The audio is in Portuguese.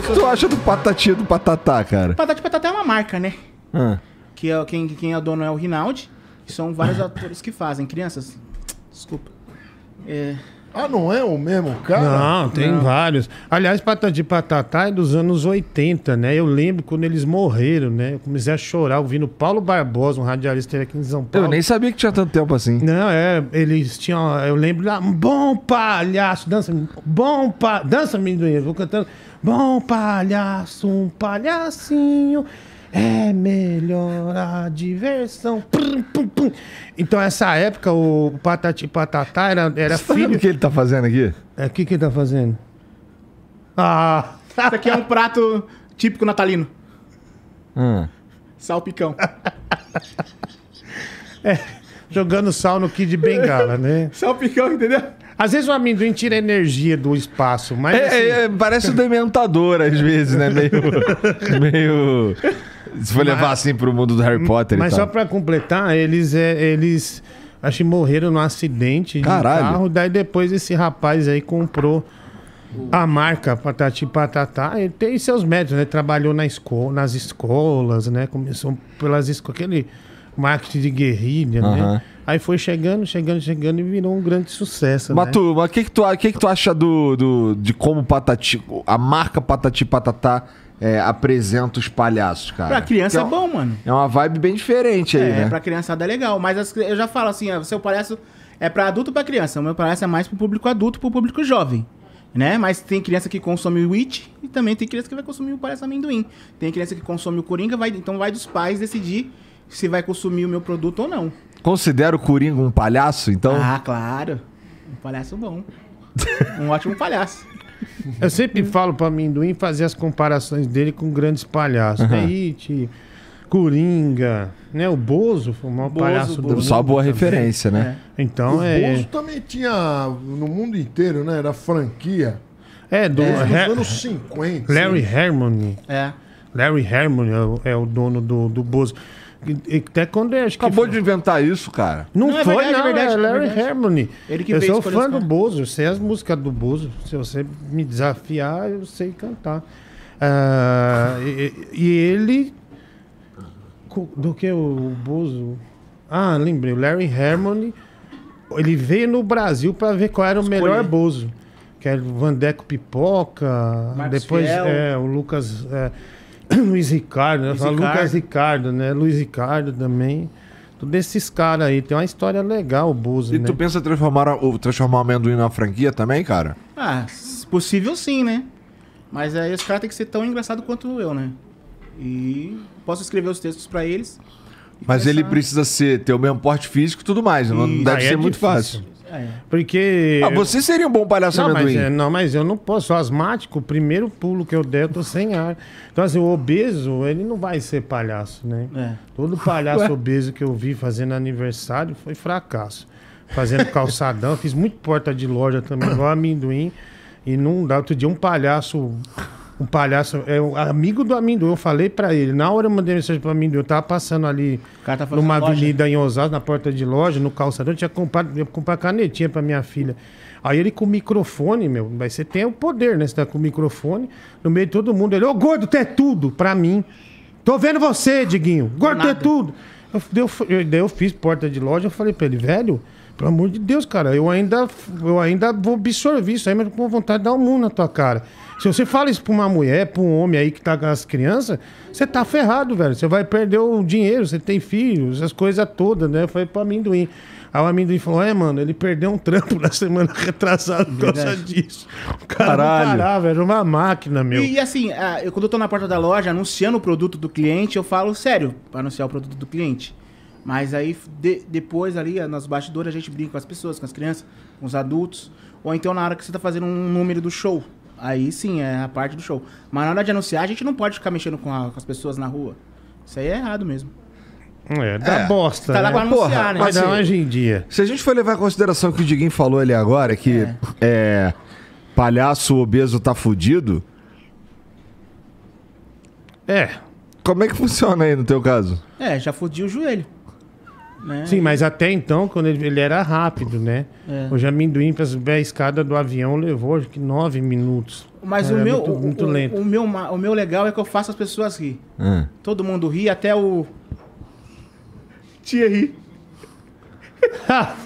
que, que tu acha do Patati do Patatá, cara? Patati Patatá é uma marca, né? Ah. Que é, quem, quem é dono é o Rinaldi. São vários atores que fazem. Crianças, desculpa. É, ah, não é o mesmo cara? Não, tem não. vários. Aliás, Patati Patatá é dos anos 80, né? Eu lembro quando eles morreram, né? Eu comecei a chorar ouvindo Paulo Barbosa, um radialista é aqui em São Paulo. Eu nem sabia que tinha tanto tempo assim. Não, é, eles tinham, eu lembro lá, bom palhaço, dança, bom pa, dança menino, vou cantando, bom palhaço, um palhacinho é melhor a diversão. Então, essa época, o Patati Patatá era, era Você filho. o que ele tá fazendo aqui? É, o que, que ele tá fazendo? Ah! Isso aqui é um prato típico natalino. Hum. Salpicão. é, jogando sal no Kid Bengala, né? Salpicão, entendeu? Às vezes o amendoim tira energia do espaço, mas. É, assim... é, parece o dementador, às vezes, né? Meio. meio. Se for levar assim pro mundo do Harry Potter Mas e só para pra completar, eles... É, eles acho que morreram num acidente Caralho. de carro. Daí depois esse rapaz aí comprou a marca Patati Patatá. Ele tem seus médicos, né? Trabalhou na escola, nas escolas, né? Começou pelas escolas, aquele marketing de guerrilha, uhum. né? Aí foi chegando, chegando, chegando e virou um grande sucesso. Matu, né? mas o que, que, tu, que, que tu acha do, do, de como Patati, a marca Patati Patatá é, apresenta os palhaços, cara. Pra criança então, é, bom, mano. É uma vibe bem diferente aí, é, né? Pra criançada é legal, mas as, eu já falo assim, seu palhaço é pra adulto ou pra criança? O meu palhaço é mais pro público adulto, pro público jovem. Né? Mas tem criança que consome o It e também tem criança que vai consumir o palhaço amendoim. Tem criança que consome o Coringa, vai, então vai dos pais decidir se vai consumir o meu produto ou não. Considera o Coringa um palhaço, então? Ah, claro. Um palhaço bom. um ótimo palhaço. Eu sempre falo para Amendoim fazer as comparações dele com grandes palhaços. Uhum. Coringa, né? O Bozo foi o maior Bozo, palhaço Bozo. do mundo. Só boa também. referência, né? É. Então o é. O Bozo também tinha no mundo inteiro, né? Era franquia. É, do, é, dos anos 50. Larry Harmony. É. Larry Harmony é, é o dono do, do Bozo até quando é, acho Acabou que de inventar isso, cara. Não, não é foi, verdade, é não. verdade, é, é Larry é Harmony. Ele que eu sou fã do Bozo, eu sei as músicas do Bozo. Se você me desafiar, eu sei cantar. Ah, e, e, ele. Do que o Bozo? Ah, lembrei. O Larry Harmony. Ele veio no Brasil para ver qual era o melhor Bozo. Que era é o Vandeco Pipoca. Marcos depois Fiel. é, o Lucas. É, Luiz Ricardo, né? Luiz Ricardo. Lucas Ricardo, né? Luiz Ricardo também. Todos esses caras aí. Tem uma história legal, o Buzo, E né? tu pensa transformar, o transformar o amendoim na franquia também, cara? Ah, possível sim, né? Mas aí os caras têm que ser tão engraçado quanto eu, né? E posso escrever os textos para eles. Mas começar... ele precisa ser, ter o mesmo porte físico e tudo mais. Não e... deve ah, ser é muito difícil. fácil. É. Porque. Ah, você seria um bom palhaço não, amendoim. Mas, é, não, mas eu não posso. asmático, o primeiro pulo que eu der, eu tô sem ar. Então, assim, o obeso, ele não vai ser palhaço, né? É. Todo palhaço Ué? obeso que eu vi fazendo aniversário foi fracasso. Fazendo calçadão, fiz muito porta de loja também, igual amendoim. E não dá. Outro dia um palhaço um palhaço é amigo do amendoim. Eu falei para ele. Na hora eu mandei mensagem pro amendoim. Eu tava passando ali tá numa avenida em Osasco, na porta de loja, no calçadão. Eu tinha comprado, ia comprar canetinha para minha filha. Aí ele com o microfone, meu. Mas você tem o poder, né? Você tá com o microfone no meio de todo mundo. Ele, ô gordo, tu é tudo pra mim. Tô vendo você, Diguinho. Gordo, tu é tudo. Eu, eu, eu, daí eu fiz porta de loja. Eu falei pra ele, velho. Pelo amor de Deus, cara, eu ainda, eu ainda vou absorver isso aí, mas com vontade de dar um mundo na tua cara. Se você fala isso pra uma mulher, pra um homem aí que tá com as crianças, você tá ferrado, velho. Você vai perder o dinheiro, você tem filhos, essas coisas todas, né? Foi pro amendoim. Aí o amendoim falou: é, mano, ele perdeu um trampo na semana retrasada por causa disso. Caralho. velho, é uma máquina, meu. E, e assim, ah, eu, quando eu tô na porta da loja anunciando o produto do cliente, eu falo sério pra anunciar o produto do cliente. Mas aí, de, depois ali, eh, nas bastidores, a gente brinca com as pessoas, com as crianças, com os adultos. Ou então na hora que você tá fazendo um número do show. Aí sim, é a parte do show. Mas na hora de anunciar, a gente não pode ficar mexendo com, a, com as pessoas na rua. Isso aí é errado mesmo. É, dá é. bosta. tá lá né? pra anunciar, Porra, né? Mas assim, hoje em dia. Se a gente for levar em consideração o que o Diguinho falou ali agora, que é. é palhaço obeso tá fudido. É. Como é que funciona aí no teu caso? É, já fudi o joelho. Né? Sim, mas até então, quando ele, ele era rápido, né? É. O amendoim para subir a escada do avião levou acho que nove minutos. Mas o meu. Muito, muito o, lento. O, o, meu, o meu legal é que eu faço as pessoas rir. Ah. Todo mundo ri, até o. Tia ri.